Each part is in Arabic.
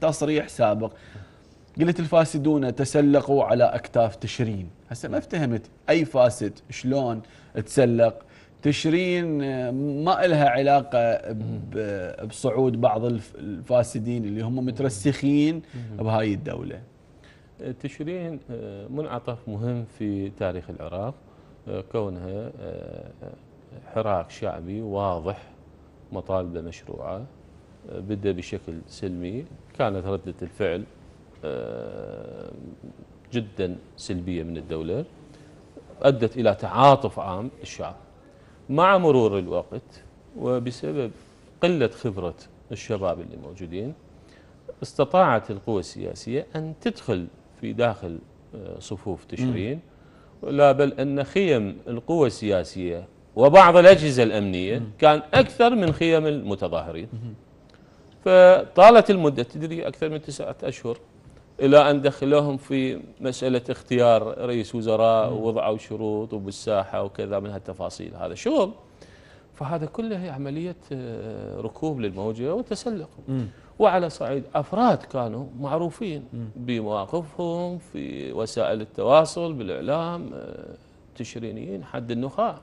تصريح سابق قلت الفاسدون تسلقوا على اكتاف تشرين هسه ما افتهمت اي فاسد شلون تسلق تشرين آه، ما لها علاقة بصعود بعض الفاسدين اللي هم مترسخين بهاي الدولة آه، تشرين آه، منعطف مهم في تاريخ العراق كونها حراك شعبي واضح مطالبة مشروعة بدا بشكل سلمي كانت ردة الفعل آه، جدا سلبية من الدولة أدت إلى تعاطف عام الشعب مع مرور الوقت وبسبب قلة خبرة الشباب اللي موجودين استطاعت القوى السياسية أن تدخل في داخل آه، صفوف تشرين لا بل أن خيم القوى السياسية وبعض الأجهزة الأمنية كان أكثر من خيم المتظاهرين فطالت المدة تدري أكثر من تسعة أشهر إلى أن دخلوهم في مسألة اختيار رئيس وزراء ووضعوا شروط وبالساحة وكذا من هالتفاصيل هذا شغل فهذا كله هي عملية آه، ركوب للموجة وتسلق م. وعلى صعيد أفراد كانوا معروفين م. بمواقفهم في وسائل التواصل بالإعلام آه، تشرينيين حد النخاع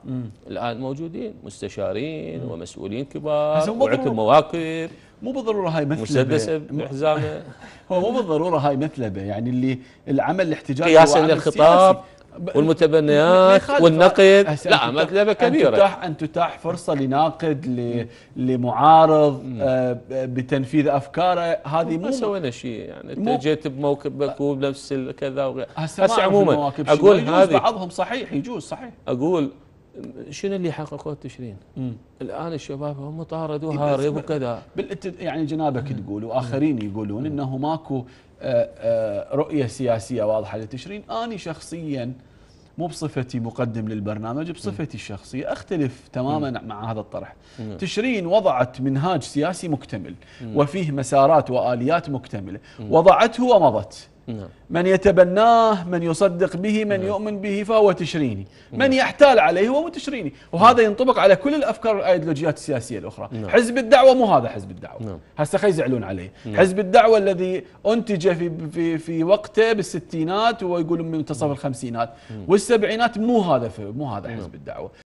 الآن موجودين مستشارين م. ومسؤولين كبار وعندهم مواقف مو بالضروره هاي مثلبه مسدسه بحزامه هو مو بالضروره هاي مثلبه يعني اللي العمل الاحتجاجي قياسا للخطاب والمتبنيات والنقد لا مثلبه كبيره أن تتاح, أن تتاح فرصة لناقد لمعارض آه، بتنفيذ أفكاره هذه مو ما سوينا شيء يعني أنت جيت بموكبك وبنفس كذا هسه عموما أقول هذه بعضهم صحيح يجوز صحيح أقول شنو اللي حققوه تشرين؟ الان الشباب هم طاردوا إيه، هارب وكذا بالاتد... يعني جنابك تقول واخرين يقولون مم. انه ماكو آه، آه، رؤيه سياسيه واضحه لتشرين، اني شخصيا مو بصفتي مقدم للبرنامج بصفتي الشخصية أختلف تماما مم. مع هذا الطرح مم. تشرين وضعت منهاج سياسي مكتمل مم. وفيه مسارات وآليات مكتملة وضعته ومضت نعم. من يتبناه من يصدق به من نعم. يؤمن به فهو تشريني من نعم. يحتال عليه هو تشريني وهذا ينطبق على كل الأفكار والأيديولوجيات السياسية الأخرى حزب الدعوة مو هذا حزب الدعوة هسه خي يزعلون عليه حزب الدعوة الذي أنتج في, في, في وقته بالستينات ويقولون من منتصف الخمسينات والسبعينات مو هذا مو هذا حزب الدعوة